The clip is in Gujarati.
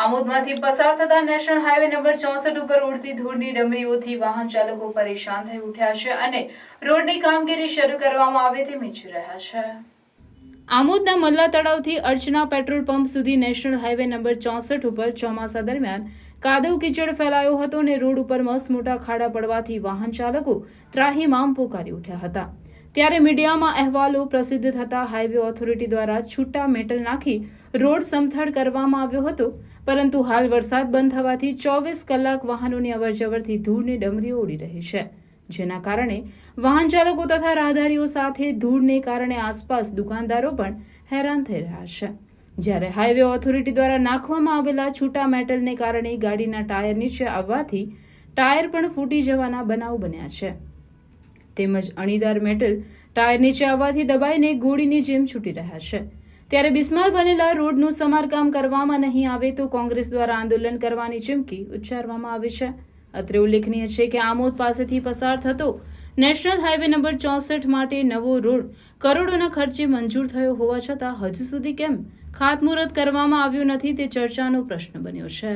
આમોદમાંથી પસાર થતા નેશનલ હાઈવે નંબર ચોસઠ ઉપર ઉડતી ધૂળની ડમરીઓથી વાહન ચાલકો પરેશાન થઈ ઉઠ્યા છે અને રોડની કામગીરી શરૂ કરવામાં આવે તેમ મીચી રહ્યા છે આમોદના મલ્લા તળાવથી અર્ચના પેટ્રોલ પંપ સુધી નેશનલ હાઈવે નંબર ચોસઠ ઉપર ચોમાસા દરમિયાન કાદવ કીચડ ફેલાયો હતો અને રોડ ઉપર મસ મોટા ખાડા પડવાથી વાહન ચાલકો ત્રાહીમામ પોકારી ઉઠ્યા હતા ત્યારે મીડિયામાં અહેવાલો પ્રસિદ્ધ થતા હાઈવે ઓથોરિટી દ્વારા છૂટા મેટલ નાખી રોડ સમથળ કરવામાં આવ્યો હતો પરંતુ હાલ વરસાદ બંધ થવાથી ચોવીસ કલાક વાહનોની અવરજવરથી ધૂળની ડમરીઓ ઉડી રહી છે જેના કારણે વાહન ચાલકો તથા રાહદારીઓ સાથે ધૂળને કારણે આસપાસ દુકાનદારો પણ હેરાન થઈ રહ્યા છે જ્યારે હાઈવે ઓથોરિટી દ્વારા નાખવામાં આવેલા છૂટા મેટલને કારણે ગાડીના ટાયર નીચે આવવાથી ટાયર પણ ફૂટી જવાના બનાવ બન્યા છે તેમજ અણીદાર મેટલ ટાયર નીચે આવવાથી દબાઈને ગોળીની જેમ છૂટી રહ્યા છે ત્યારે બિસ્માર બનેલા રોડનું સમારકામ કરવામાં નહીં આવે તો કોંગ્રેસ દ્વારા આંદોલન કરવાની ચીમકી ઉચ્ચારવામાં આવી છે અત્રે ઉલ્લેખનીય છે કે આમોદ પાસેથી પસાર થતો નેશનલ હાઇવે નંબર ચોસઠ માટે નવો રોડ કરોડોના ખર્ચે મંજૂર થયો હોવા છતાં હજુ સુધી કેમ ખાતમુહૂર્ત કરવામાં આવ્યું નથી તે ચર્ચાનો પ્રશ્ન બન્યો છે